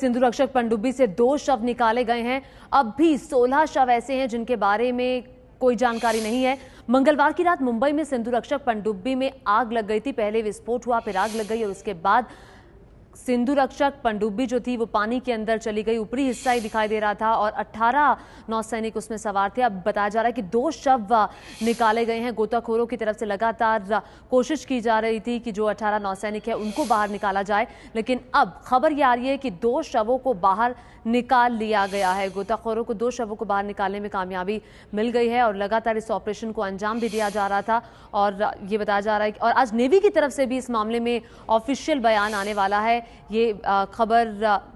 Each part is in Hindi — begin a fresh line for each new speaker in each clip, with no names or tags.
सिंधु रक्षक पनडुब्बी से दो शव निकाले गए हैं अब भी 16 शव ऐसे हैं जिनके बारे में कोई जानकारी नहीं है मंगलवार की रात मुंबई में सिंधु रक्षक पनडुब्बी में आग लग गई थी पहले विस्फोट हुआ फिर आग लग गई और उसके बाद सिंधु रक्षक पनडुब्बी जो थी वो पानी के अंदर चली गई ऊपरी हिस्सा ही दिखाई दे रहा था और 18 नौसैनिक उसमें सवार थे अब बताया जा रहा है कि दो शव निकाले गए हैं गोताखोरों की तरफ से लगातार कोशिश की जा रही थी कि जो 18 नौसैनिक है उनको बाहर निकाला जाए लेकिन अब खबर ये आ रही है कि दो शवों को बाहर निकाल लिया गया है गोताखोरों को दो शवों को बाहर निकालने में कामयाबी मिल गई है और लगातार इस ऑपरेशन को अंजाम भी दिया जा रहा था और ये बताया जा रहा है और आज नेवी की तरफ से भी इस मामले में ऑफिशियल बयान आने वाला है ये खबर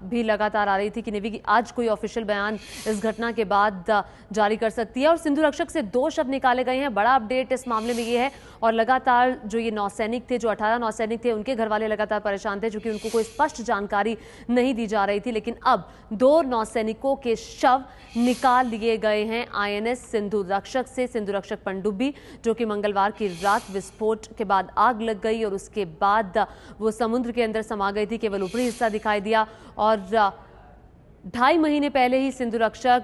भी लगातार आ रही थी कि नेवी की आज कोई ऑफिशियल बयान इस घटना के बाद जारी कर सकती है और सिंधु रक्षक से दो शब्द निकाले गए हैं बड़ा अपडेट इस मामले में ये है और लगातार जो ये नौसैनिक थे जो अठारह नौसैनिक थे उनके घर वाले लगातार परेशान थे चूंकि उनको कोई स्पष्ट जानकारी नहीं दी जा रही थी लेकिन अब दो नौसैनिकों के शव निकाल लिए गए हैं आईएनएस सिंधु रक्षक से सिंधु रक्षक पंडुबी जो कि मंगलवार की रात विस्फोट के बाद आग लग गई और उसके बाद वो समुद्र के अंदर समा गई थी राजनीति केवल ऊपरी हिस्सा दिखाई दिया और ढाई महीने पहले ही सिंधु रक्षक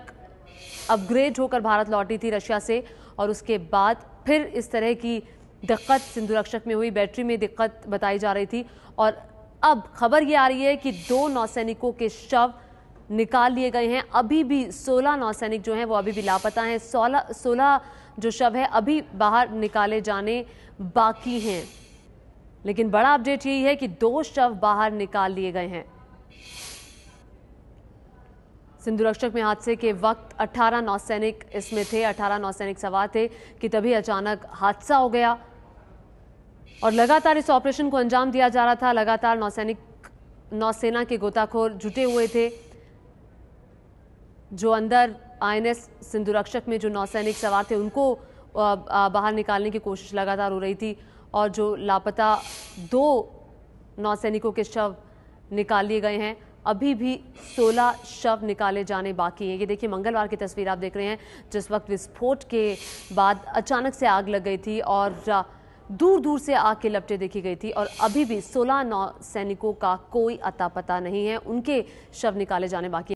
अपग्रेड होकर भारत लौटी थी रशिया से और उसके बाद फिर इस तरह की दिक्कत सिंधु रक्षक में हुई बैटरी में दिक्कत बताई जा रही थी और अब खबर ये आ रही है कि दो नौसैनिकों के शव निकाल लिए गए हैं अभी भी 16 नौसैनिक जो हैं वो अभी भी लापता हैं 16 16 जो शव है अभी बाहर निकाले जाने बाकी हैं लेकिन बड़ा अपडेट यही है कि दो शव बाहर निकाल लिए गए हैं सिंधु रक्षक में हादसे के वक्त 18 नौसैनिक इसमें थे 18 नौसैनिक सवार थे कि तभी अचानक हादसा हो गया और लगातार इस ऑपरेशन को अंजाम दिया जा रहा था लगातार नौसैनिक नौसेना के गोताखोर जुटे हुए थे जो अंदर आईएनएस सिंधु रक्षक में जो नौसैनिक सवार थे उनको बाहर निकालने की कोशिश लगातार हो रही थी और जो लापता दो नौसैनिकों के शव निकाल लिए गए हैं अभी भी 16 शव निकाले जाने बाकी हैं ये देखिए मंगलवार की तस्वीर आप देख रहे हैं जिस वक्त विस्फोट के बाद अचानक से आग लग गई थी और दूर दूर से आग के लपटे देखी गई थी और अभी भी 16 नौ सैनिकों का कोई अता पता नहीं है उनके शव निकाले जाने बाकी